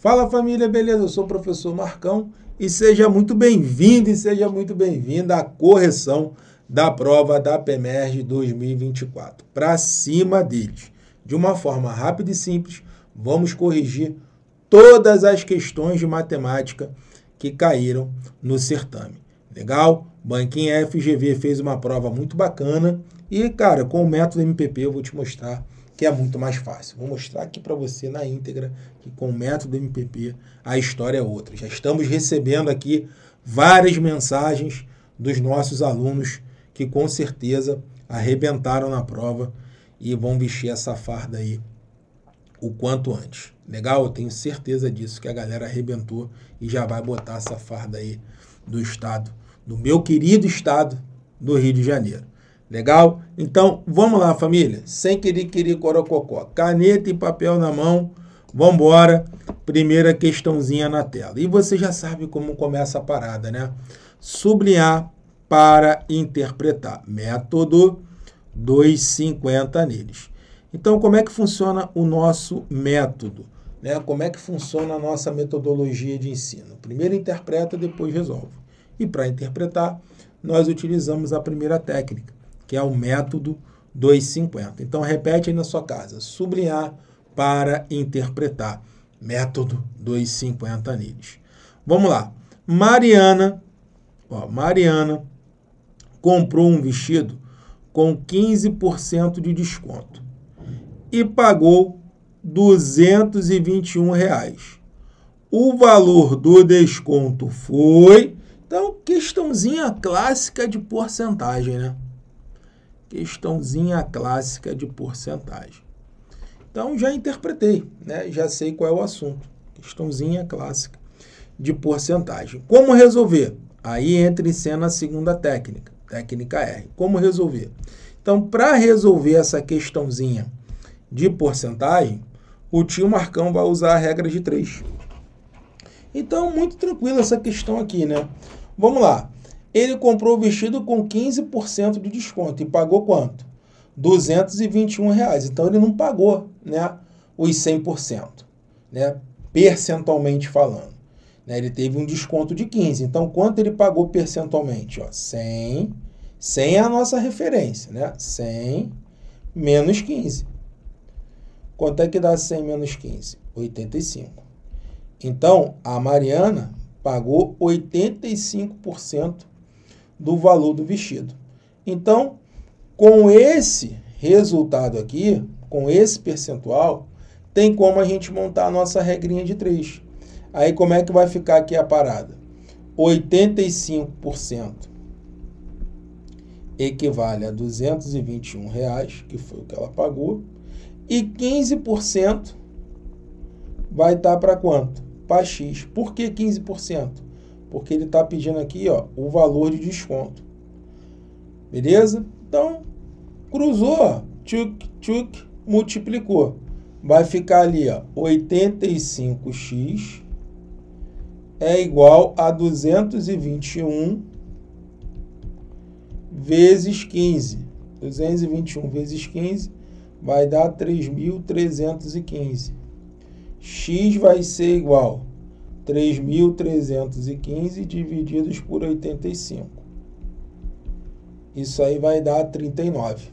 Fala família, beleza? Eu sou o professor Marcão e seja muito bem-vindo e seja muito bem-vinda à correção da prova da PEMERG 2024. Para cima deles. De uma forma rápida e simples, vamos corrigir todas as questões de matemática que caíram no certame. Legal? Banquinha FGV fez uma prova muito bacana e, cara, com o método MPP eu vou te mostrar que é muito mais fácil. Vou mostrar aqui para você na íntegra que com o método MPP a história é outra. Já estamos recebendo aqui várias mensagens dos nossos alunos que com certeza arrebentaram na prova e vão vestir essa farda aí o quanto antes. Legal? Eu tenho certeza disso que a galera arrebentou e já vai botar essa farda aí do estado, do meu querido estado do Rio de Janeiro. Legal? Então, vamos lá, família. Sem querer, querer, corococó. Caneta e papel na mão. Vamos embora. Primeira questãozinha na tela. E você já sabe como começa a parada, né? Sublinhar para interpretar. Método 250 neles. Então, como é que funciona o nosso método? Né? Como é que funciona a nossa metodologia de ensino? Primeiro interpreta, depois resolve. E para interpretar, nós utilizamos a primeira técnica que é o método 250. Então, repete aí na sua casa: sublinhar para interpretar. Método 250 neles. Vamos lá. Mariana, ó, Mariana comprou um vestido com 15% de desconto e pagou R$ 221. Reais. O valor do desconto foi. Então, questãozinha clássica de porcentagem, né? questãozinha clássica de porcentagem. Então já interpretei, né? já sei qual é o assunto. Questãozinha clássica de porcentagem. Como resolver? Aí entra em cena a segunda técnica, técnica R. Como resolver? Então, para resolver essa questãozinha de porcentagem, o tio Marcão vai usar a regra de 3. Então, muito tranquilo essa questão aqui, né? Vamos lá. Ele comprou o vestido com 15% de desconto e pagou quanto? R$ 221. Reais. Então ele não pagou, né, os 100%, né, percentualmente falando. Né, ele teve um desconto de 15. Então quanto ele pagou percentualmente? Ó, 100. 100 é a nossa referência, né? 100 menos 15. Quanto é que dá 100 menos 15? 85. Então, a Mariana pagou 85% do valor do vestido. Então, com esse resultado aqui, com esse percentual, tem como a gente montar a nossa regrinha de 3. Aí como é que vai ficar aqui a parada? 85% equivale a R$ 221, reais, que foi o que ela pagou, e 15% vai estar para quanto? Para X. Por que 15%? porque ele está pedindo aqui ó, o valor de desconto. Beleza? Então, cruzou, tchuk, tchuk, multiplicou. Vai ficar ali, ó, 85x é igual a 221 vezes 15. 221 vezes 15 vai dar 3.315. x vai ser igual 3.315 divididos por 85. Isso aí vai dar 39.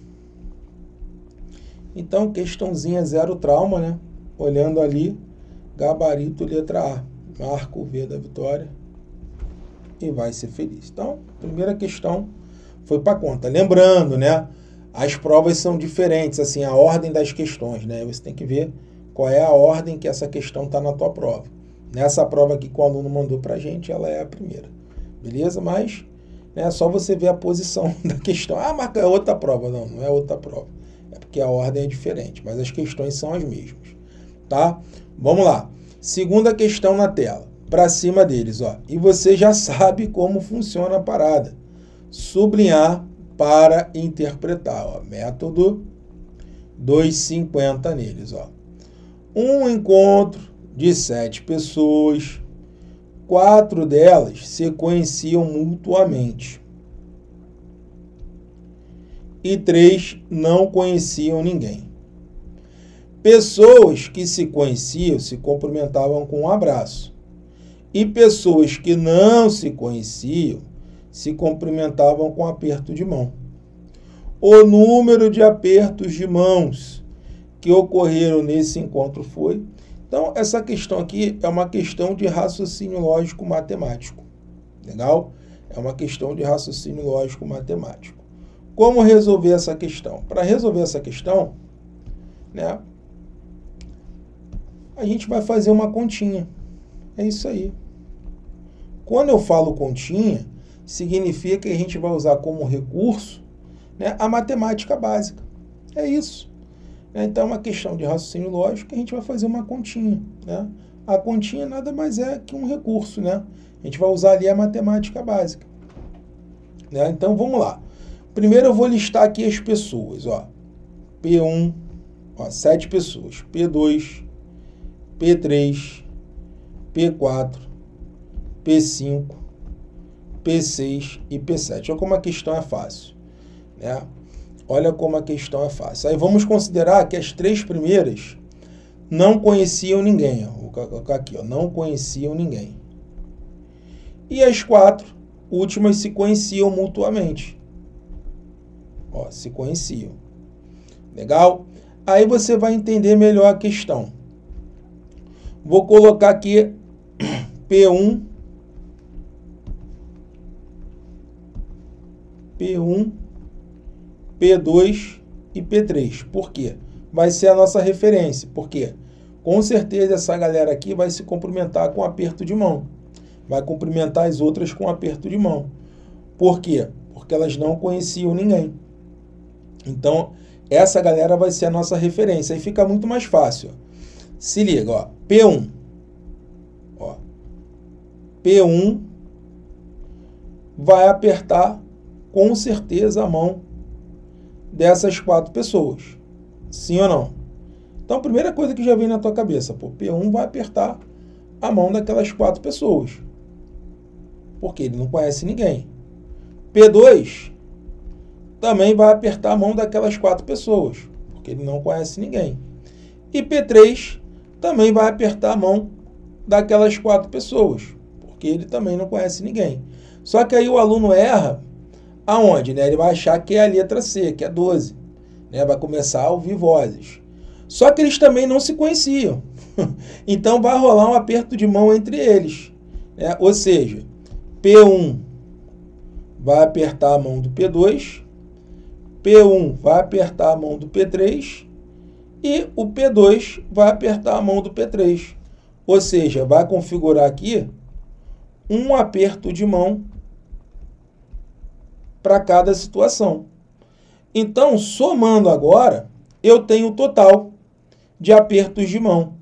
Então, questãozinha zero trauma, né? Olhando ali, gabarito letra A. Marco o V da vitória e vai ser feliz. Então, primeira questão foi para conta. Lembrando, né? As provas são diferentes, assim, a ordem das questões, né? Você tem que ver qual é a ordem que essa questão está na tua prova. Nessa prova aqui que o aluno mandou para a gente, ela é a primeira. Beleza? Mas é né, só você ver a posição da questão. Ah, marca é outra prova. Não, não é outra prova. É porque a ordem é diferente, mas as questões são as mesmas. Tá? Vamos lá. Segunda questão na tela. Para cima deles, ó. E você já sabe como funciona a parada. Sublinhar para interpretar, ó. Método 250 neles, ó. Um encontro de sete pessoas. Quatro delas se conheciam mutuamente e três não conheciam ninguém. Pessoas que se conheciam se cumprimentavam com um abraço, e pessoas que não se conheciam se cumprimentavam com um aperto de mão. O número de apertos de mãos que ocorreram nesse encontro foi então, essa questão aqui é uma questão de raciocínio lógico matemático. Legal? É uma questão de raciocínio lógico matemático. Como resolver essa questão? Para resolver essa questão, né, a gente vai fazer uma continha. É isso aí. Quando eu falo continha, significa que a gente vai usar como recurso né, a matemática básica. É isso. Né? Então, é uma questão de raciocínio lógico a gente vai fazer uma continha. Né? A continha nada mais é que um recurso. Né? A gente vai usar ali a matemática básica. Né? Então, vamos lá. Primeiro eu vou listar aqui as pessoas. Ó. P1, ó, 7 pessoas. P2, P3, P4, P5, P6 e P7. Olha como a questão é fácil. Né? Olha como a questão é fácil. Aí vamos considerar que as três primeiras não conheciam ninguém. Vou colocar aqui, ó. não conheciam ninguém. E as quatro últimas se conheciam mutuamente. Ó, se conheciam. Legal? Aí você vai entender melhor a questão. Vou colocar aqui P1 P1 P2 e P3. Por quê? Vai ser a nossa referência. Por quê? Com certeza essa galera aqui vai se cumprimentar com um aperto de mão. Vai cumprimentar as outras com um aperto de mão. Por quê? Porque elas não conheciam ninguém. Então, essa galera vai ser a nossa referência. Aí fica muito mais fácil. Se liga, ó. P1. Ó. P1 vai apertar com certeza a mão dessas quatro pessoas. Sim ou não? Então, a primeira coisa que já vem na tua cabeça, pô, P1 vai apertar a mão daquelas quatro pessoas. Porque ele não conhece ninguém. P2 também vai apertar a mão daquelas quatro pessoas, porque ele não conhece ninguém. E P3 também vai apertar a mão daquelas quatro pessoas, porque ele também não conhece ninguém. Só que aí o aluno erra Aonde? Né? Ele vai achar que é a letra C, que é 12. Né? Vai começar a ouvir vozes. Só que eles também não se conheciam. então vai rolar um aperto de mão entre eles. Né? Ou seja, P1 vai apertar a mão do P2, P1 vai apertar a mão do P3 e o P2 vai apertar a mão do P3. Ou seja, vai configurar aqui um aperto de mão para cada situação. Então, somando agora, eu tenho o total de apertos de mão.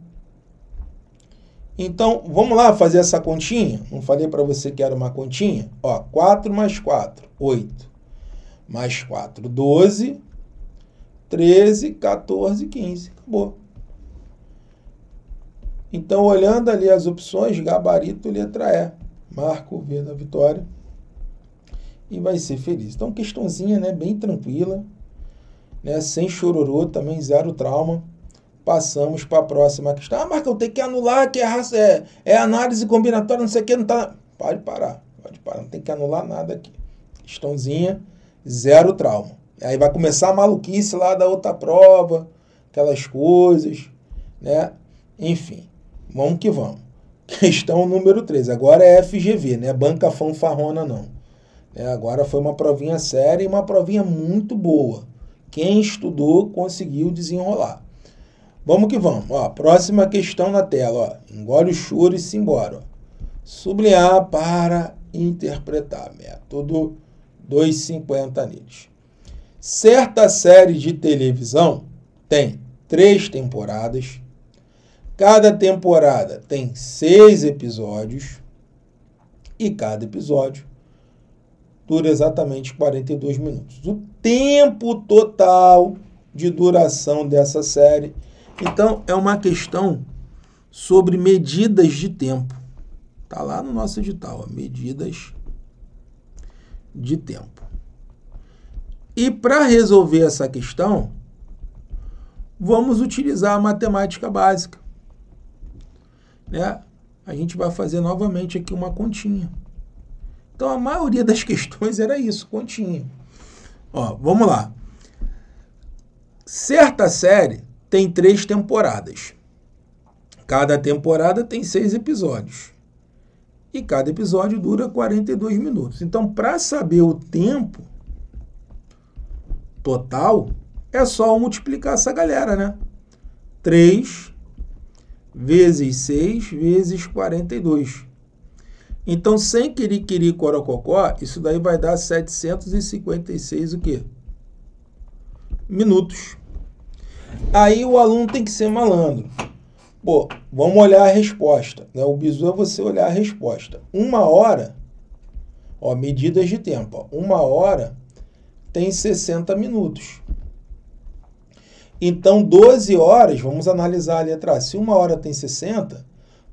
Então, vamos lá fazer essa continha? Não falei para você que era uma continha? Ó, 4 mais 4, 8. Mais 4, 12. 13, 14, 15. Acabou. Então, olhando ali as opções, gabarito, letra E. Marco V da vitória e vai ser feliz. Então, questãozinha, né, bem tranquila, né, sem chororô, também zero trauma. Passamos para a próxima questão. Ah, Marcão, eu tenho que anular, que é, raça, é, é análise combinatória, não sei o que, não tá. Pode parar, pode parar, não tem que anular nada aqui. Questãozinha, zero trauma. Aí vai começar a maluquice lá da outra prova, aquelas coisas, né? Enfim, vamos que vamos. Questão número 3. Agora é FGV, né? Banca fanfarrona não. É, agora foi uma provinha séria e uma provinha muito boa. Quem estudou conseguiu desenrolar. Vamos que vamos. Ó, próxima questão na tela. Ó. Engole o choro e se Ó. Sublinhar para interpretar. Método né? 250 neles. Certa série de televisão tem três temporadas. Cada temporada tem seis episódios. E cada episódio dura exatamente 42 minutos. O tempo total de duração dessa série. Então, é uma questão sobre medidas de tempo. Está lá no nosso edital, ó, medidas de tempo. E para resolver essa questão, vamos utilizar a matemática básica. Né? A gente vai fazer novamente aqui uma continha. Então a maioria das questões era isso, continha. Ó, vamos lá. Certa série tem três temporadas. Cada temporada tem seis episódios. E cada episódio dura 42 minutos. Então, para saber o tempo total, é só multiplicar essa galera, né? 3 vezes 6 vezes 42. Então, sem querer querer Corococó, isso daí vai dar 756 o quê? Minutos. Aí o aluno tem que ser malandro. Pô, vamos olhar a resposta. Né? O bizu é você olhar a resposta. Uma hora, ó, medidas de tempo. Ó, uma hora tem 60 minutos. Então, 12 horas, vamos analisar a letra A. Se uma hora tem 60,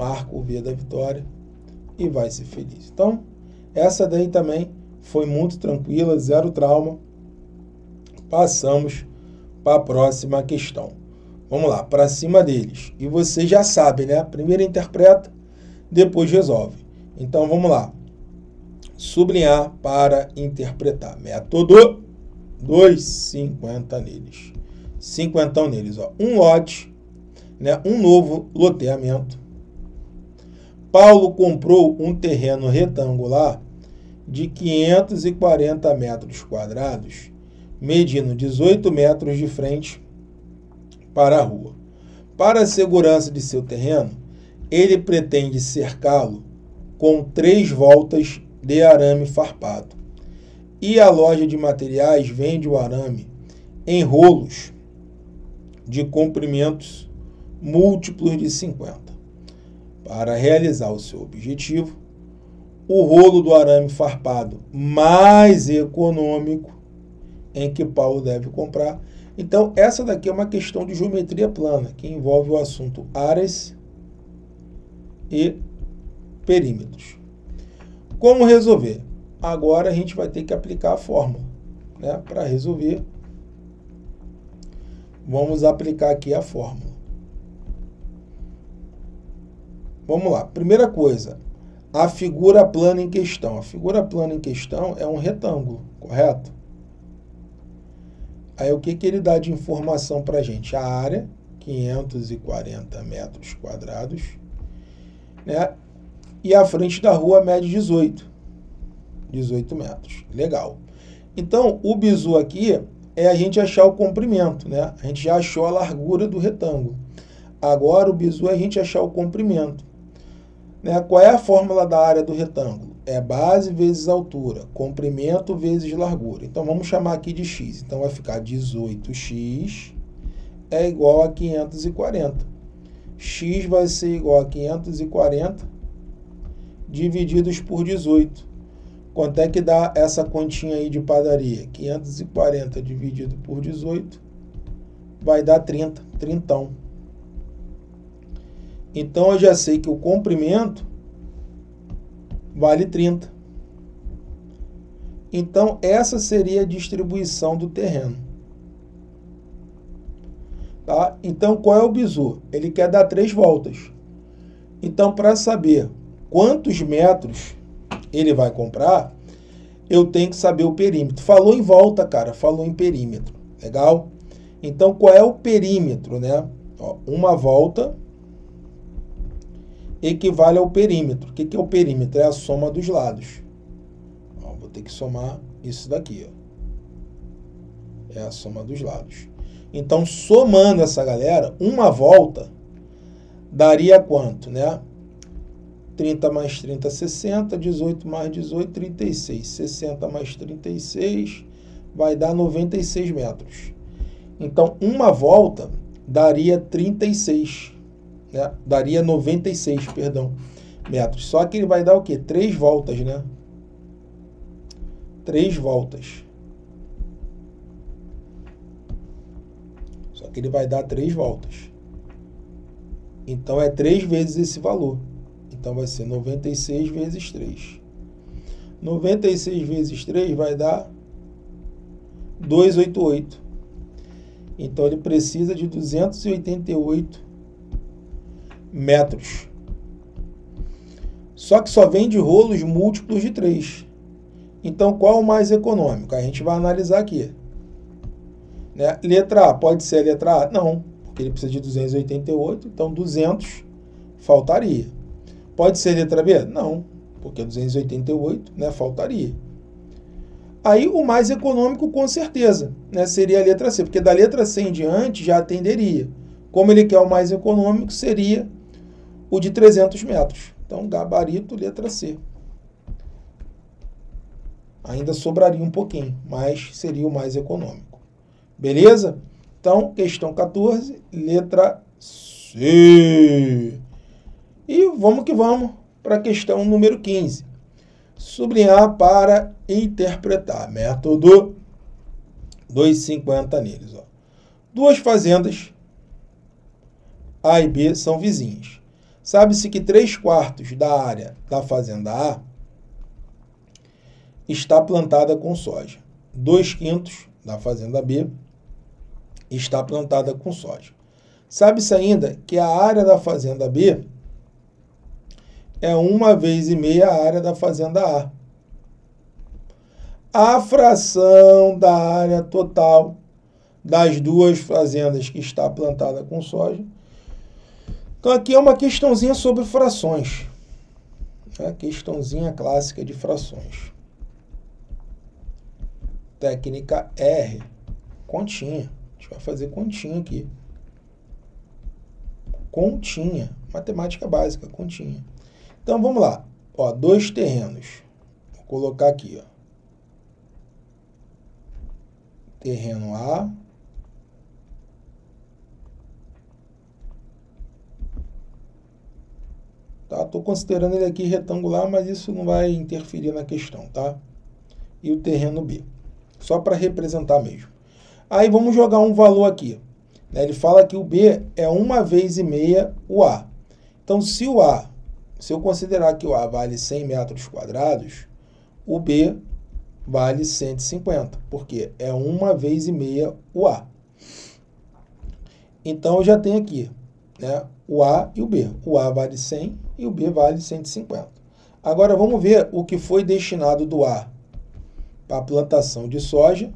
marca o V da vitória e vai ser feliz. Então, essa daí também foi muito tranquila, zero trauma. Passamos para a próxima questão. Vamos lá, para cima deles. E você já sabe, né? Primeiro interpreta, depois resolve. Então vamos lá. Sublinhar para interpretar. Método 250 neles. 50 neles, ó. Um lote, né? Um novo loteamento Paulo comprou um terreno retangular de 540 metros quadrados, medindo 18 metros de frente para a rua. Para a segurança de seu terreno, ele pretende cercá-lo com três voltas de arame farpado. E a loja de materiais vende o arame em rolos de comprimentos múltiplos de 50. Para realizar o seu objetivo, o rolo do arame farpado mais econômico em que Paulo deve comprar. Então, essa daqui é uma questão de geometria plana, que envolve o assunto áreas e perímetros. Como resolver? Agora a gente vai ter que aplicar a fórmula. Né? Para resolver, vamos aplicar aqui a fórmula. Vamos lá. Primeira coisa, a figura plana em questão. A figura plana em questão é um retângulo, correto? Aí o que, que ele dá de informação para a gente? A área, 540 metros quadrados, né? E a frente da rua mede 18, 18 metros. Legal. Então, o bizu aqui é a gente achar o comprimento, né? A gente já achou a largura do retângulo. Agora, o bizu é a gente achar o comprimento. Né? Qual é a fórmula da área do retângulo? É base vezes altura, comprimento vezes largura. Então, vamos chamar aqui de x. Então, vai ficar 18x é igual a 540. x vai ser igual a 540 divididos por 18. Quanto é que dá essa continha aí de padaria? 540 dividido por 18 vai dar 30, trintão. Então eu já sei que o comprimento vale 30. Então essa seria a distribuição do terreno. Tá? Então qual é o bizu? Ele quer dar três voltas. Então para saber quantos metros ele vai comprar, eu tenho que saber o perímetro. Falou em volta, cara, falou em perímetro. Legal? Então qual é o perímetro, né? Ó, uma volta equivale ao perímetro. O que, é o perímetro? É a soma dos lados. Ó, vou ter que somar isso daqui. Ó. É a soma dos lados. Então, somando essa galera, uma volta daria quanto, né? 30 mais 30, 60. 18 mais 18, 36. 60 mais 36 vai dar 96 metros. Então, uma volta daria 36 né? Daria 96, perdão, metros. Só que ele vai dar o quê? Três voltas, né? Três voltas. Só que ele vai dar três voltas. Então é três vezes esse valor. Então vai ser 96 vezes 3. 96 vezes 3 vai dar 288. Então ele precisa de 288 metros. Só que só vende rolos múltiplos de 3. Então, qual é o mais econômico? A gente vai analisar aqui. Né? Letra A, pode ser a letra A? Não, porque ele precisa de 288, então 200 faltaria. Pode ser letra B? Não, porque 288 né, faltaria. Aí o mais econômico, com certeza, né, seria a letra C, porque da letra C em diante já atenderia. Como ele quer o mais econômico, seria o de 300 metros. Então, gabarito, letra C. Ainda sobraria um pouquinho, mas seria o mais econômico. Beleza? Então, questão 14, letra C. E vamos que vamos para a questão número 15. Sublinhar para interpretar. Método 2,50 neles. Ó. Duas fazendas A e B são vizinhas. Sabe-se que três quartos da área da Fazenda A está plantada com soja. Dois quintos da Fazenda B está plantada com soja. Sabe-se ainda que a área da Fazenda B é uma vez e meia a área da Fazenda A. A fração da área total das duas fazendas que está plantada com soja então aqui é uma questãozinha sobre frações. Né? Questãozinha clássica de frações. Técnica R. Continha. A gente vai fazer continha aqui. Continha. Matemática básica, continha. Então vamos lá. Ó, dois terrenos. Vou colocar aqui. Ó. Terreno A Estou considerando ele aqui retangular, mas isso não vai interferir na questão, tá? E o terreno B, só para representar mesmo. Aí vamos jogar um valor aqui. Né? Ele fala que o B é uma vez e meia o A. Então, se o A, se eu considerar que o A vale 100 metros quadrados, o B vale 150, porque é uma vez e meia o A. Então, eu já tenho aqui né, o A e o B. O A vale 100 e o B vale 150. Agora vamos ver o que foi destinado do A para a plantação de soja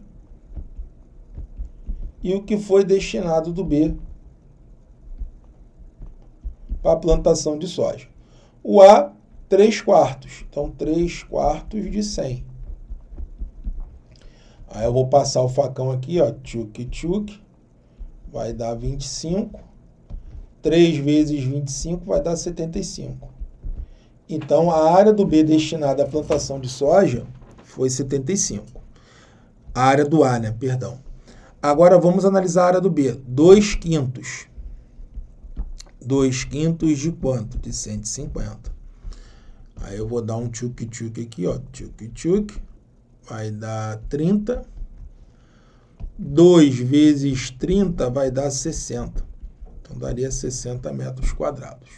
e o que foi destinado do B para a plantação de soja. O A, 3 quartos. Então, 3 quartos de 100. Aí eu vou passar o facão aqui, ó, tchuk tchuk, vai dar 25 3 vezes 25 vai dar 75. Então, a área do B destinada à plantação de soja foi 75. A área do A, né? Perdão. Agora vamos analisar a área do B. 2 quintos. 2 quintos de quanto? De 150. Aí eu vou dar um tchuc-tchuc aqui, ó. Tchuc-tchuc. Vai dar 30. 2 vezes 30 vai dar 60. Então daria 60 metros quadrados.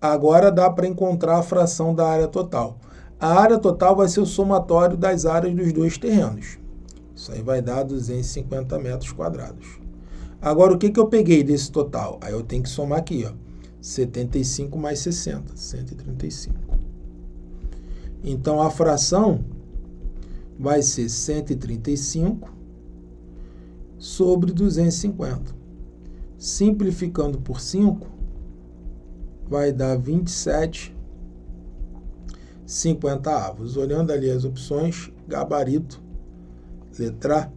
Agora dá para encontrar a fração da área total. A área total vai ser o somatório das áreas dos dois terrenos. Isso aí vai dar 250 metros quadrados. Agora, o que, que eu peguei desse total? Aí eu tenho que somar aqui, ó. 75 mais 60, 135. Então, a fração vai ser 135 sobre 250. Simplificando por 5, vai dar 27 50 avos. Olhando ali as opções, gabarito, letra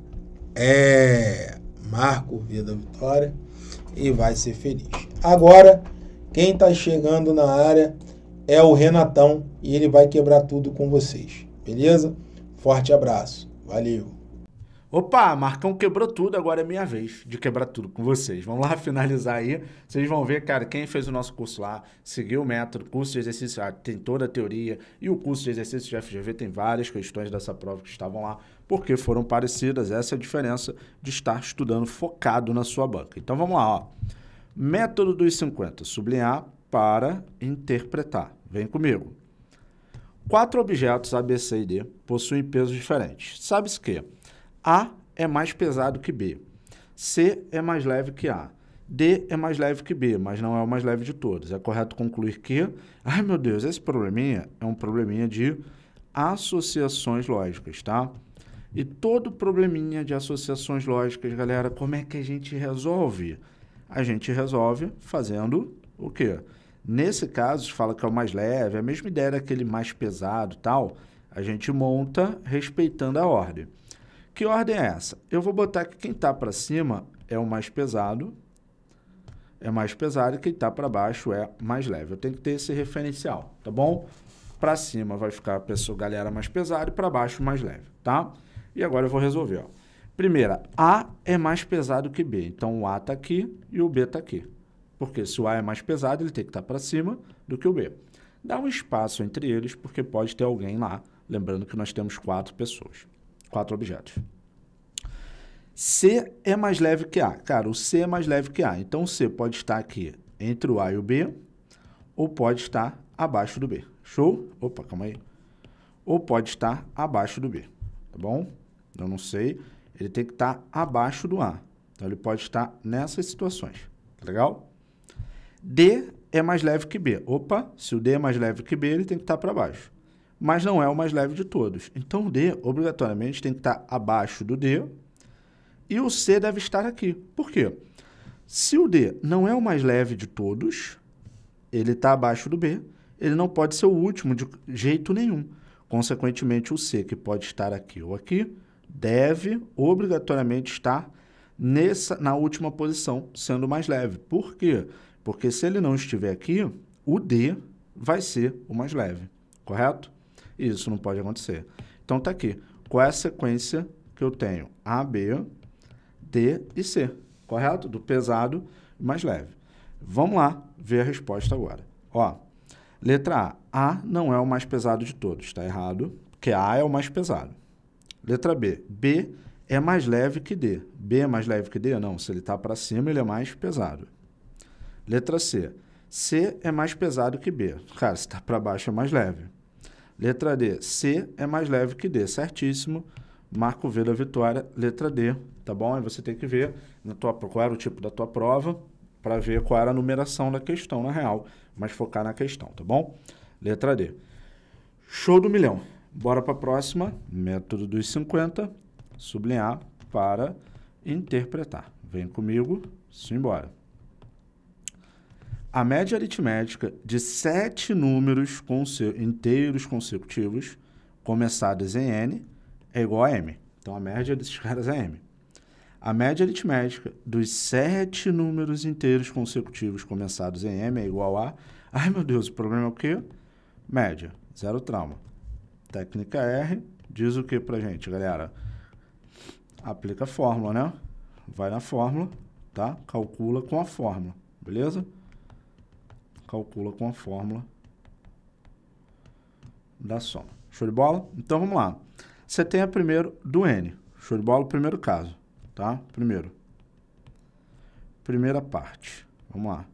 é Marco da Vitória e vai ser feliz. Agora, quem está chegando na área é o Renatão e ele vai quebrar tudo com vocês. Beleza? Forte abraço. Valeu. Opa, Marcão quebrou tudo, agora é minha vez de quebrar tudo com vocês. Vamos lá finalizar aí. Vocês vão ver, cara, quem fez o nosso curso lá, seguiu o método, curso de exercício, ah, tem toda a teoria, e o curso de exercício de FGV tem várias questões dessa prova que estavam lá, porque foram parecidas. Essa é a diferença de estar estudando focado na sua banca. Então vamos lá, ó. Método dos 50, sublinhar para interpretar. Vem comigo. Quatro objetos A, B, C e D possuem pesos diferentes. Sabe-se que a é mais pesado que B. C é mais leve que A. D é mais leve que B, mas não é o mais leve de todos. É correto concluir que, ai meu Deus, esse probleminha é um probleminha de associações lógicas, tá? E todo probleminha de associações lógicas, galera, como é que a gente resolve? A gente resolve fazendo o quê? Nesse caso, fala que é o mais leve, é a mesma ideia daquele mais pesado tal, a gente monta respeitando a ordem. Que ordem é essa? Eu vou botar que quem está para cima é o mais pesado, é mais pesado, e quem está para baixo é mais leve. Eu tenho que ter esse referencial, tá bom? Para cima vai ficar a pessoa, galera, mais pesada e para baixo mais leve, tá? E agora eu vou resolver, ó. Primeira, A é mais pesado que B, então o A está aqui e o B está aqui. Porque se o A é mais pesado, ele tem que estar tá para cima do que o B. Dá um espaço entre eles, porque pode ter alguém lá. Lembrando que nós temos quatro pessoas quatro objetos. C é mais leve que A. Cara, o C é mais leve que A. Então, o C pode estar aqui entre o A e o B, ou pode estar abaixo do B. Show? Opa, calma aí. Ou pode estar abaixo do B, tá bom? Eu não sei. Ele tem que estar abaixo do A. Então, ele pode estar nessas situações, tá legal? D é mais leve que B. Opa, se o D é mais leve que B, ele tem que estar para baixo mas não é o mais leve de todos. Então o D, obrigatoriamente, tem que estar abaixo do D e o C deve estar aqui. Por quê? Se o D não é o mais leve de todos, ele está abaixo do B, ele não pode ser o último de jeito nenhum. Consequentemente, o C, que pode estar aqui ou aqui, deve obrigatoriamente estar nessa, na última posição, sendo mais leve. Por quê? Porque se ele não estiver aqui, o D vai ser o mais leve, correto? E isso não pode acontecer. Então tá aqui. Qual é a sequência que eu tenho? A, B, D e C. Correto? Do pesado mais leve. Vamos lá ver a resposta agora. Ó, letra A. A não é o mais pesado de todos. Está errado, porque A é o mais pesado. Letra B. B é mais leve que D. B é mais leve que D? Não. Se ele está para cima, ele é mais pesado. Letra C. C é mais pesado que B. Cara, se está para baixo, é mais leve. Letra D, C é mais leve que D, certíssimo. Marco V da vitória, letra D, tá bom? Aí você tem que ver na tua, qual era o tipo da tua prova para ver qual era a numeração da questão, na real. Mas focar na questão, tá bom? Letra D. Show do milhão. Bora para a próxima. Método dos 50. Sublinhar para interpretar. Vem comigo. Simbora a média aritmética de sete números conse inteiros consecutivos, começados em n, é igual a m. Então, a média desses caras é m. A média aritmética dos sete números inteiros consecutivos começados em m é igual a... Ai, meu Deus, o problema é o quê? Média, zero trauma. Técnica R diz o que pra gente, galera? Aplica a fórmula, né? Vai na fórmula, tá? Calcula com a fórmula, beleza? calcula com a fórmula da soma. Show de bola? Então vamos lá. Você tem a primeiro do N. Show de bola? Primeiro caso, tá? Primeiro. Primeira parte. Vamos lá.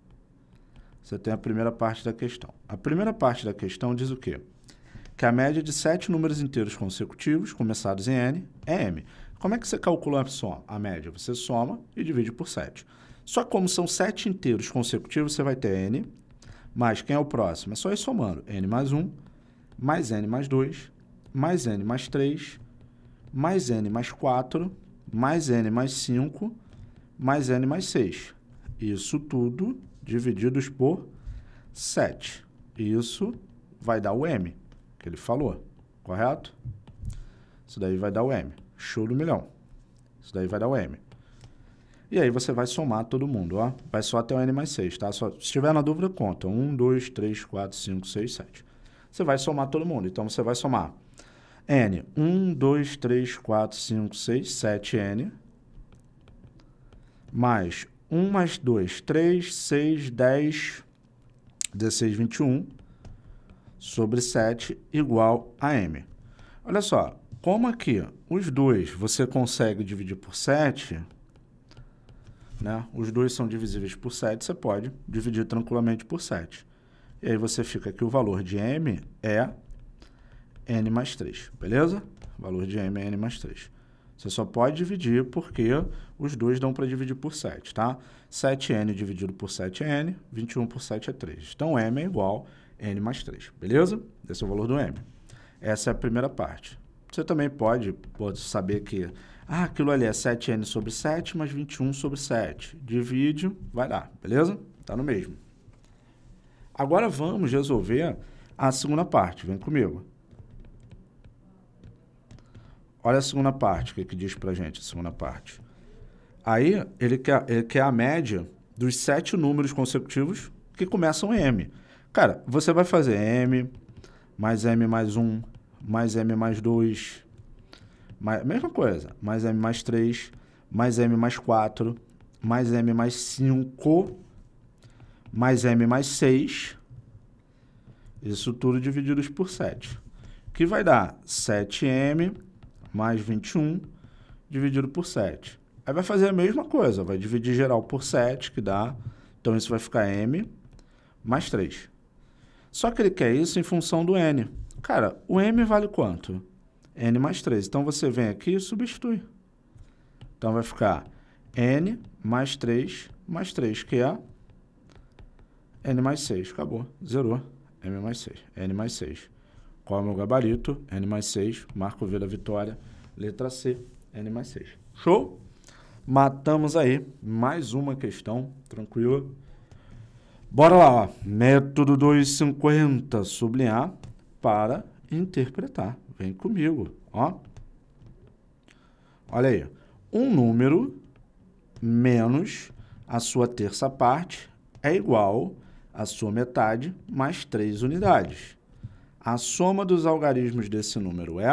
Você tem a primeira parte da questão. A primeira parte da questão diz o quê? Que a média de sete números inteiros consecutivos, começados em N, é M. Como é que você calcula a, soma? a média? Você soma e divide por 7. Só como são sete inteiros consecutivos, você vai ter N mas quem é o próximo? É só ir somando. N mais 1, mais N mais 2, mais N mais 3, mais N mais 4, mais N mais 5, mais N mais 6. Isso tudo divididos por 7. Isso vai dar o M, que ele falou, correto? Isso daí vai dar o M. Show do milhão. Isso daí vai dar o M. E aí você vai somar todo mundo, ó. Vai só até o N mais 6, tá? Só, se tiver na dúvida, conta. 1, 2, 3, 4, 5, 6, 7. Você vai somar todo mundo. Então, você vai somar N. 1, 2, 3, 4, 5, 6, 7N. Mais 1 mais 2, 3, 6, 10, 16, 21. Sobre 7 igual a M. Olha só, como aqui os dois você consegue dividir por 7 né? Os dois são divisíveis por 7, você pode dividir tranquilamente por 7. E aí você fica que o valor de M é N mais 3, beleza? O valor de M é N mais 3. Você só pode dividir porque os dois dão para dividir por 7, tá? 7N dividido por 7N, é 21 por 7 é 3. Então, M é igual a N mais 3, beleza? Esse é o valor do M. Essa é a primeira parte. Você também pode, pode saber que ah, aquilo ali é 7n sobre 7 mais 21 sobre 7. Divide, vai lá, beleza? Está no mesmo. Agora vamos resolver a segunda parte. Vem comigo. Olha a segunda parte, o que, que diz para gente a segunda parte. Aí, ele quer, ele quer a média dos sete números consecutivos que começam em M. Cara, você vai fazer M, mais M mais 1, mais M mais 2, mais, mesma coisa. Mais M mais 3, mais M mais 4, mais M mais 5, mais M mais 6. Isso tudo dividido por 7. Que vai dar 7M mais 21 dividido por 7. Aí vai fazer a mesma coisa, vai dividir geral por 7, que dá. Então isso vai ficar M mais 3. Só que ele quer isso em função do N. Cara, o M vale quanto? n mais 3. Então, você vem aqui e substitui. Então, vai ficar n mais 3 mais 3, que é n mais 6. Acabou, zerou. m mais 6, n mais 6. Qual é o meu gabarito? n mais 6, marco V da vitória, letra C, n mais 6. Show? Matamos aí mais uma questão, Tranquilo? Bora lá, ó. método 250, sublinhar para interpretar. Vem comigo, ó. Olha aí. Um número menos a sua terça parte é igual à sua metade mais três unidades. A soma dos algarismos desse número é...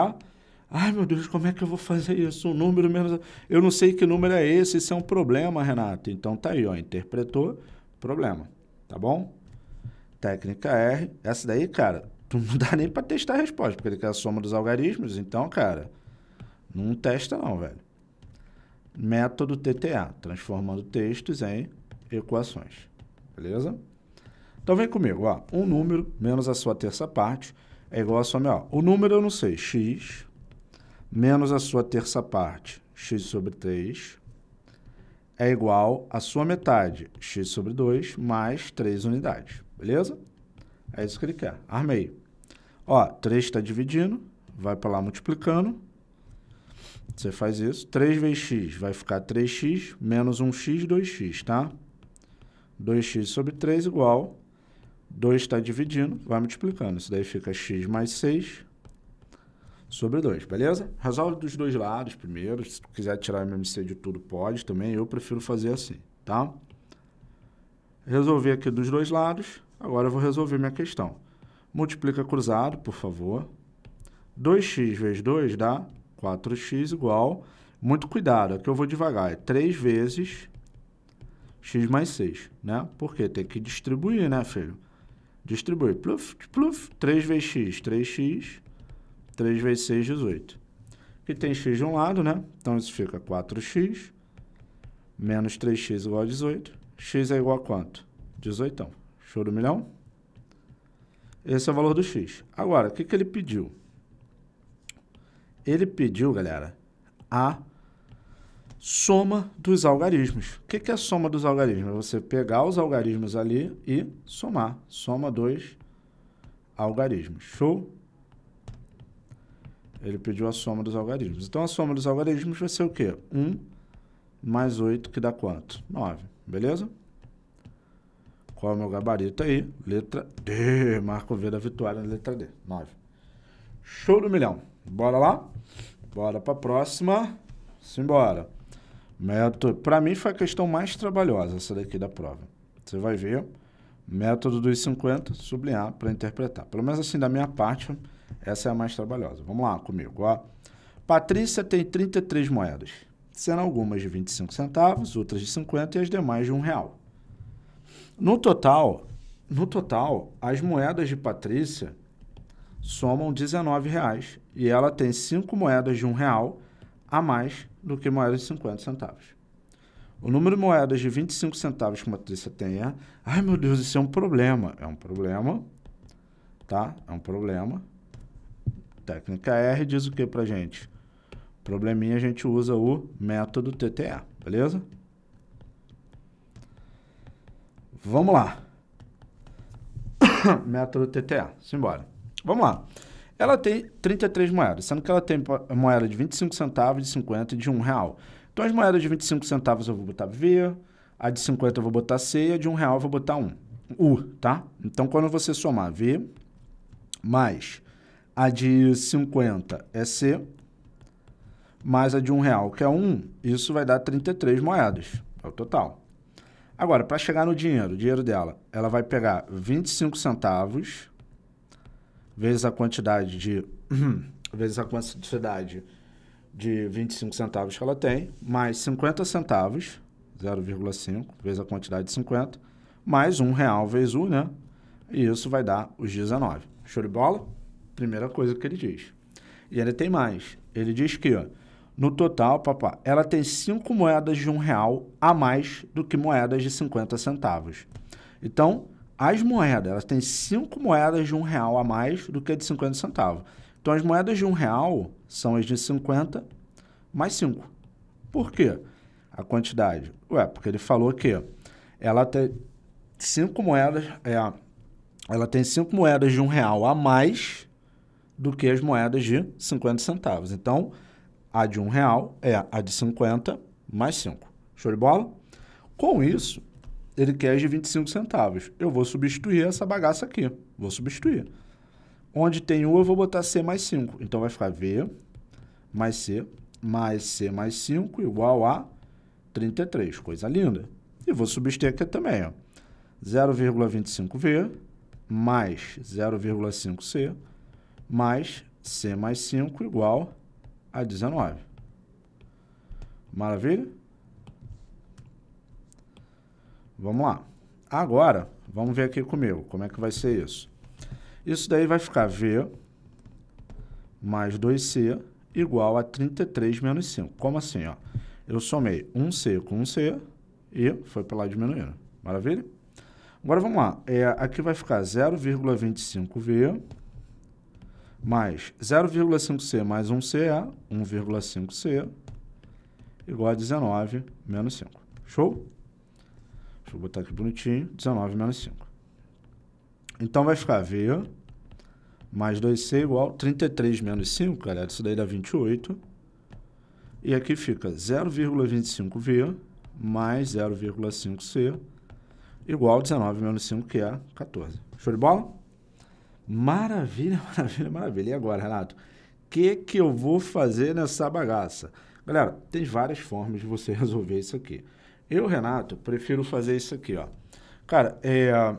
Ai, meu Deus, como é que eu vou fazer isso? Um número menos... Eu não sei que número é esse, isso é um problema, Renato. Então, tá aí, ó. Interpretou, problema. Tá bom? Técnica R. Essa daí, cara, tu não dá nem para testar a resposta, porque ele quer a soma dos algarismos, então, cara, não testa não, velho. Método TTA, transformando textos em equações. Beleza? Então vem comigo, ó. Um número menos a sua terça parte é igual a soma, ó. O número eu não sei, x menos a sua terça parte, x sobre 3, é igual a sua metade, x sobre 2, mais 3 unidades. Beleza? É isso que ele quer. Armei. Ó, 3 está dividindo, vai para lá multiplicando. Você faz isso. 3 vezes x vai ficar 3x menos 1x, 2x, tá? 2x sobre 3 igual 2 está dividindo, vai multiplicando. Isso daí fica x mais 6 sobre 2, beleza? Resolve dos dois lados primeiro. Se quiser tirar MMC de tudo, pode também. Eu prefiro fazer assim, tá? Resolvi aqui dos dois lados. Agora eu vou resolver minha questão. Multiplica cruzado, por favor. 2x vezes 2 dá 4x igual... Muito cuidado, aqui eu vou devagar. É 3 vezes x mais 6, né? Porque tem que distribuir, né, filho? Distribui. Pluf, pluf. 3 vezes x, 3x. 3 vezes 6, 18. Aqui tem x de um lado, né? Então, isso fica 4x menos 3x igual a 18. x é igual a quanto? 18. Show do milhão? Esse é o valor do X. Agora, o que, que ele pediu? Ele pediu, galera, a soma dos algarismos. O que, que é a soma dos algarismos? É você pegar os algarismos ali e somar. Soma dois algarismos. Show? Ele pediu a soma dos algarismos. Então, a soma dos algarismos vai ser o quê? 1 mais 8, que dá quanto? 9. Beleza? Qual é o meu gabarito aí? Letra D. Marco V da vitória na letra D. 9. Show do milhão. Bora lá? Bora pra próxima. Simbora. Método. Pra mim foi a questão mais trabalhosa, essa daqui da prova. Você vai ver. Método dos 50, sublinhar para interpretar. Pelo menos assim, da minha parte, essa é a mais trabalhosa. Vamos lá comigo. Ó. Patrícia tem 33 moedas, sendo algumas de 25 centavos, outras de 50 e as demais de 1 real. No total, no total, as moedas de Patrícia somam 19 reais e ela tem cinco moedas de um real a mais do que moedas de 50 centavos. O número de moedas de 25 centavos que a Patrícia tem é... Ai, meu Deus, isso é um problema. É um problema, tá? É um problema. Técnica R diz o que pra gente? Probleminha a gente usa o método TTA, beleza? Vamos lá. Método TTA. Simbora. Vamos lá. Ela tem 33 moedas, sendo que ela tem moeda de 25 centavos, de 50 e de 1 real. Então, as moedas de 25 centavos eu vou botar V, a de 50 eu vou botar C e a de 1 real eu vou botar 1. U, tá? Então, quando você somar V mais a de 50 é C, mais a de 1 real, que é 1, isso vai dar 33 moedas. É o total. Agora, para chegar no dinheiro, o dinheiro dela, ela vai pegar 25 centavos vezes a quantidade de vezes a quantidade de 25 centavos que ela tem, mais 50 centavos, 0,5 vezes a quantidade de 50, mais um real vezes 1, né? E isso vai dar os 19. Show de bola? Primeira coisa que ele diz. E ele tem mais. Ele diz que ó, no total, papá, ela tem cinco moedas de um real a mais do que moedas de 50 centavos. Então, as moedas, elas têm cinco moedas de um real a mais do que a de 50 centavos. Então, as moedas de um real são as de 50 mais 5. Por quê? A quantidade. Ué, porque ele falou que ela tem cinco moedas, é, ela tem cinco moedas de um real a mais do que as moedas de 50 centavos. Então, a de um real é a de 50 mais 5. Show de bola? Com isso, ele quer de 25 centavos. Eu vou substituir essa bagaça aqui. Vou substituir. Onde tem U, eu vou botar C mais 5. Então, vai ficar V mais C mais C mais 5 igual a 33. Coisa linda. E vou substituir aqui também. 0,25V mais 0,5C mais C mais 5 igual a a 19. Maravilha? Vamos lá. Agora, vamos ver aqui comigo como é que vai ser isso. Isso daí vai ficar V mais 2C igual a 33 menos 5. Como assim? Ó? Eu somei 1C com 1C e foi para lá diminuindo. Maravilha? Agora vamos lá. É, aqui vai ficar 0,25V mais 0,5C mais 1C é 1,5C igual a 19 menos 5. Show? Deixa eu botar aqui bonitinho. 19 menos 5. Então vai ficar V mais 2C igual 33 menos 5, galera. Isso daí dá 28. E aqui fica 0,25V mais 0,5C igual a 19 menos 5, que é 14. Show de bola? Maravilha, maravilha, maravilha. E agora, Renato? O que, que eu vou fazer nessa bagaça? Galera, tem várias formas de você resolver isso aqui. Eu, Renato, prefiro fazer isso aqui, ó. Cara, é...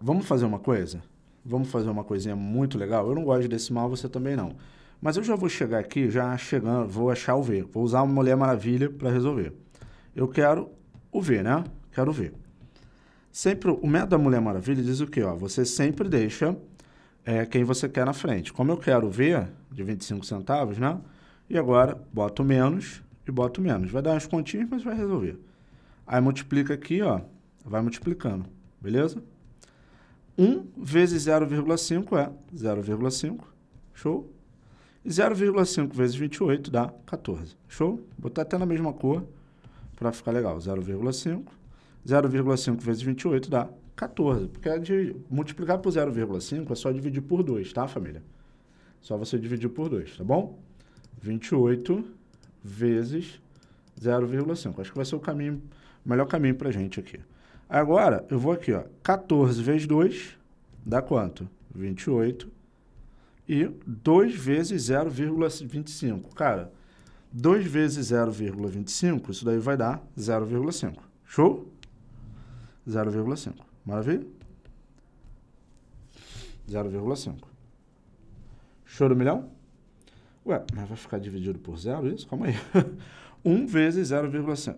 vamos fazer uma coisa? Vamos fazer uma coisinha muito legal? Eu não gosto desse mal, você também não. Mas eu já vou chegar aqui, já chegando, vou achar o V. Vou usar uma Mulher Maravilha para resolver. Eu quero o V, né? Quero o v sempre o método da Mulher Maravilha diz o quê? Ó, você sempre deixa é, quem você quer na frente. Como eu quero ver, de 25 centavos, né? E agora boto menos e boto menos. Vai dar umas continhas, mas vai resolver. Aí multiplica aqui, ó, vai multiplicando, beleza? 1 vezes 0,5 é 0,5, show? E 0,5 vezes 28 dá 14, show? Vou botar até na mesma cor para ficar legal, 0,5 0,5 vezes 28 dá 14. Porque é de, multiplicar por 0,5 é só dividir por 2, tá, família? Só você dividir por 2, tá bom? 28 vezes 0,5. Acho que vai ser o caminho, melhor caminho para a gente aqui. Agora, eu vou aqui, ó. 14 vezes 2 dá quanto? 28. E 2 vezes 0,25. Cara, 2 vezes 0,25, isso daí vai dar 0,5. Show? Show? 0,5. Maravilha? 0,5. Choro milhão? Ué, mas vai ficar dividido por zero isso? Calma aí. 1 vezes 0,5.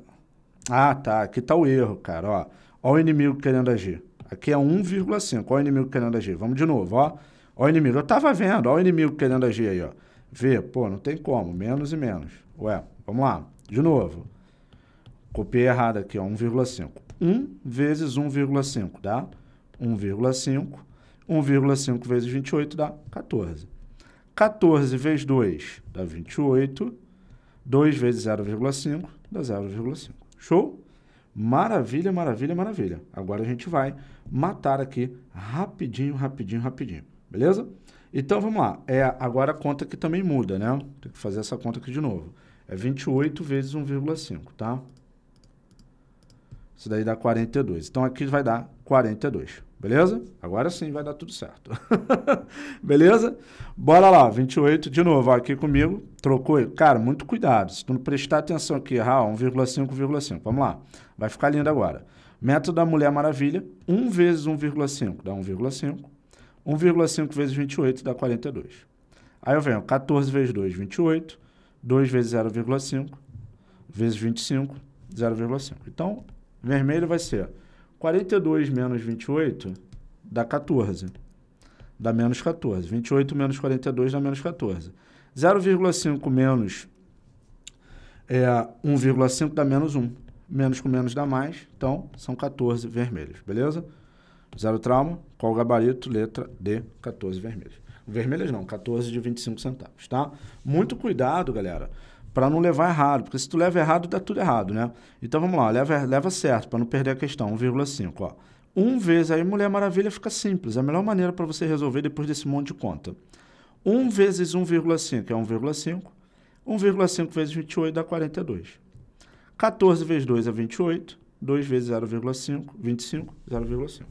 Ah, tá. Aqui tá o erro, cara. Ó, ó o inimigo querendo agir. Aqui é 1,5. Ó o inimigo querendo agir. Vamos de novo, ó. Ó o inimigo. Eu tava vendo. Ó o inimigo querendo agir aí, ó. Vê, pô, não tem como. Menos e menos. Ué, vamos lá. De novo. Copiei errado aqui, ó, 1,5. 1 vezes 1,5 dá 1,5. 1,5 vezes 28 dá 14. 14 vezes 2 dá 28. 2 vezes 0,5 dá 0,5. Show? Maravilha, maravilha, maravilha. Agora a gente vai matar aqui rapidinho, rapidinho, rapidinho. Beleza? Então vamos lá. É, agora a conta aqui também muda, né? Tem que fazer essa conta aqui de novo. É 28 vezes 1,5, tá? Isso daí dá 42. Então aqui vai dar 42. Beleza? Agora sim vai dar tudo certo. Beleza? Bora lá, 28 de novo, ó, aqui comigo. Trocou. Cara, muito cuidado. Se tu não prestar atenção aqui, errar, 1,5, 1,5. Vamos lá. Vai ficar lindo agora. Método da Mulher Maravilha, 1 vezes 1,5 dá 1,5. 1,5 vezes 28 dá 42. Aí eu venho 14 vezes 2, 28. 2 vezes 0,5 vezes 25, 0,5. Então, Vermelho vai ser 42 menos 28 dá 14. Dá menos 14. 28 menos 42 dá menos 14. 0,5 menos é, 1,5 dá menos 1. Menos com menos dá mais. Então, são 14 vermelhos, beleza? Zero trauma. Qual o gabarito? Letra D, 14 vermelhos. Vermelhas não, 14 de 25 centavos, tá? Muito cuidado, galera para não levar errado, porque se tu leva errado, dá tudo errado, né? Então vamos lá, leva, leva certo, para não perder a questão, 1,5, ó. 1 vezes, aí Mulher Maravilha fica simples, é a melhor maneira para você resolver depois desse monte de conta. 1 vezes 1,5 é 1,5, 1,5 vezes 28 dá 42. 14 vezes 2 é 28, 2 vezes 0,5, 25, 0,5.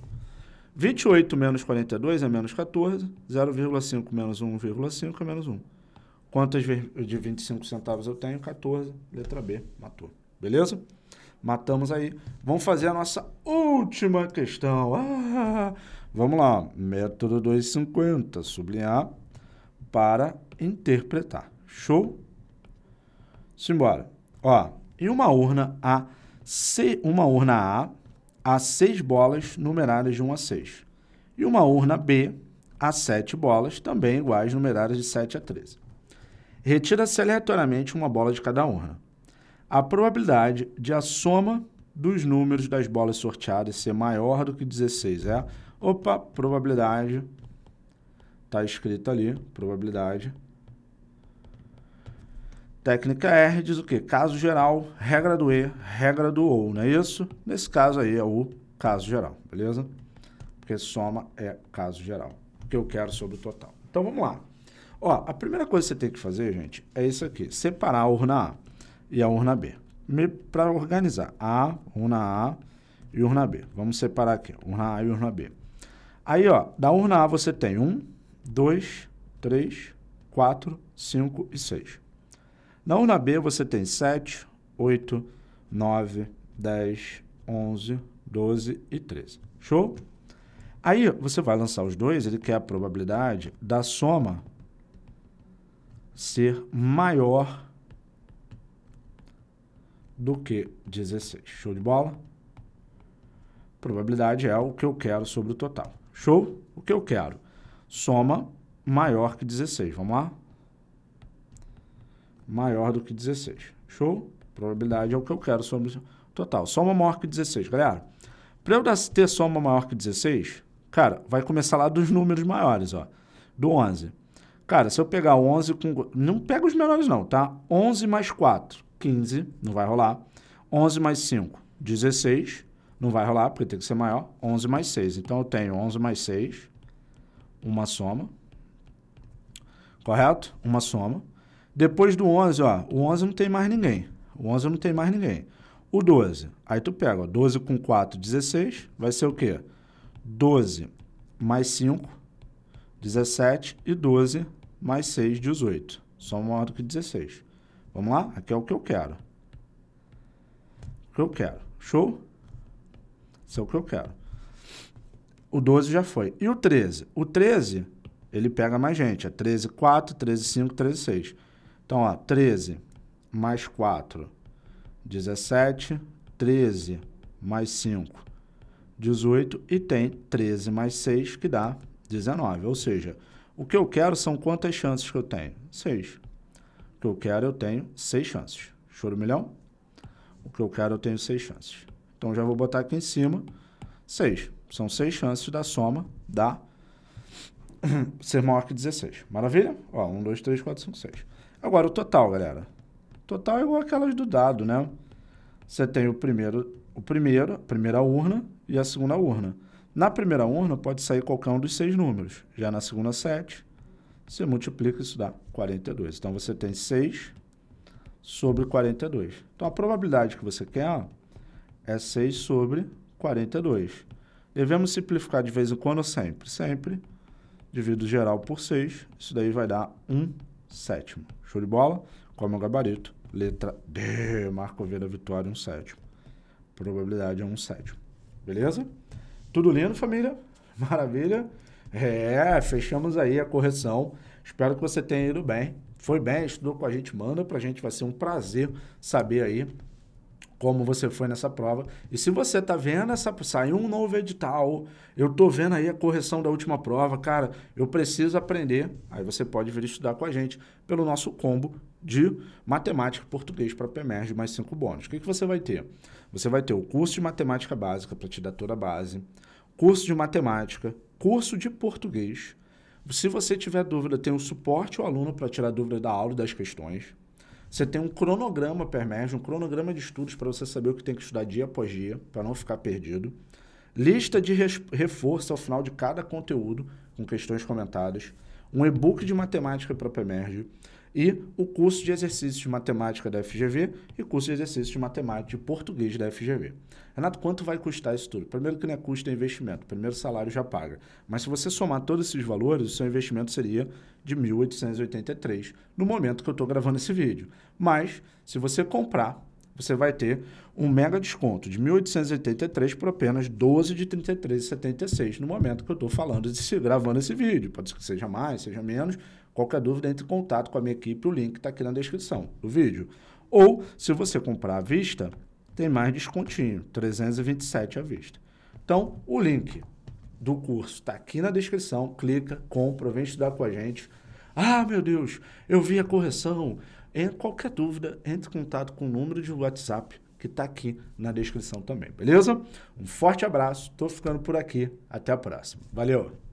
28 menos 42 é menos 14, 0,5 menos 1,5 é menos 1. Quantas de 25 centavos eu tenho? 14, letra B, matou. Beleza? Matamos aí. Vamos fazer a nossa última questão. Ah, vamos lá. Método 250, sublinhar para interpretar. Show? Simbora. Ó, em uma urna A, C, uma urna A, há seis bolas numeradas de 1 a 6. E uma urna B, há sete bolas, também iguais numeradas de 7 a 13. Retira-se aleatoriamente uma bola de cada urna. A probabilidade de a soma dos números das bolas sorteadas ser maior do que 16 é. Opa, probabilidade. Está escrito ali, probabilidade. Técnica R diz o quê? Caso geral, regra do E, regra do OU, não é isso? Nesse caso aí é o caso geral, beleza? Porque soma é caso geral, que eu quero sobre o total. Então vamos lá. Ó, a primeira coisa que você tem que fazer, gente, é isso aqui. Separar a urna A e a urna B. Para organizar. A, urna A e urna B. Vamos separar aqui. Urna A e urna B. Aí, ó, da urna A você tem 1, 2, 3, 4, 5 e 6. Na urna B você tem 7, 8, 9, 10, 11, 12 e 13. Show? Aí você vai lançar os dois, ele quer a probabilidade da soma ser maior do que 16. Show de bola? Probabilidade é o que eu quero sobre o total. Show? O que eu quero? Soma maior que 16. Vamos lá? Maior do que 16. Show? Probabilidade é o que eu quero sobre o total. Soma maior que 16, galera. Para eu ter soma maior que 16, cara, vai começar lá dos números maiores, ó. Do 11. Cara, se eu pegar 11 com... Não pega os menores não, tá? 11 mais 4, 15, não vai rolar. 11 mais 5, 16, não vai rolar, porque tem que ser maior. 11 mais 6, então eu tenho 11 mais 6, uma soma. Correto? Uma soma. Depois do 11, ó, o 11 não tem mais ninguém. O 11 não tem mais ninguém. O 12, aí tu pega, ó, 12 com 4, 16, vai ser o quê? 12 mais 5, 17 e 12 mais 6, 18. Só maior do que 16. Vamos lá? Aqui é o que eu quero. O que eu quero. Show? Isso é o que eu quero. O 12 já foi. E o 13? O 13, ele pega mais gente. É 13, 4, 13, 5, 13, 6. Então, ó, 13 mais 4, 17. 13 mais 5, 18. E tem 13 mais 6, que dá 19. Ou seja, o que eu quero são quantas chances que eu tenho? Seis. O que eu quero, eu tenho seis chances. Choro milhão? O que eu quero, eu tenho seis chances. Então, já vou botar aqui em cima, seis. São seis chances da soma da ser maior que 16. Maravilha? Ó, 1, 2, 3, 4, 5, 6. Agora, o total, galera. Total é igual aquelas do dado, né? Você tem o primeiro, o primeiro, a primeira urna e a segunda urna. Na primeira urna pode sair qualquer um dos seis números. Já na segunda 7. você multiplica isso dá 42. Então você tem 6 sobre 42. Então a probabilidade que você quer é 6 sobre 42. Devemos simplificar de vez em quando sempre? Sempre. Divido geral por 6, isso daí vai dar 1 sétimo. Show de bola? Qual é o meu gabarito? Letra D, Marco V da vitória, 1 sétimo. Probabilidade é 1 sétimo. Beleza? Tudo lindo, família? Maravilha? É, fechamos aí a correção. Espero que você tenha ido bem. Foi bem, estudou com a gente, manda pra gente, vai ser um prazer saber aí como você foi nessa prova. E se você tá vendo essa saiu um novo edital, eu tô vendo aí a correção da última prova, cara, eu preciso aprender. Aí você pode vir estudar com a gente pelo nosso combo de matemática e português para a PEMERG, mais cinco bônus. O que, que você vai ter? Você vai ter o curso de matemática básica para te dar toda a base, curso de matemática, curso de português. Se você tiver dúvida, tem o um suporte ao aluno para tirar dúvida da aula e das questões. Você tem um cronograma PERMERGE, um cronograma de estudos para você saber o que tem que estudar dia após dia, para não ficar perdido. Lista de reforço ao final de cada conteúdo, com questões comentadas. Um e-book de matemática para PEMERGE e o curso de exercícios de matemática da FGV e curso de exercícios de matemática de português da FGV. Renato, quanto vai custar isso tudo? Primeiro que não é custo, é investimento. Primeiro salário já paga. Mas se você somar todos esses valores, o seu investimento seria de 1.883 no momento que eu estou gravando esse vídeo. Mas, se você comprar você vai ter um mega desconto de 1.883 por apenas R$ de no momento que eu estou falando de se gravando esse vídeo. Pode ser que seja mais, seja menos, Qualquer dúvida, entre em contato com a minha equipe, o link está aqui na descrição do vídeo. Ou, se você comprar à vista, tem mais descontinho, 327 à vista. Então, o link do curso está aqui na descrição, clica, compra, vem estudar com a gente. Ah, meu Deus, eu vi a correção. Em é, qualquer dúvida, entre em contato com o número de WhatsApp que está aqui na descrição também, beleza? Um forte abraço, estou ficando por aqui, até a próxima. Valeu!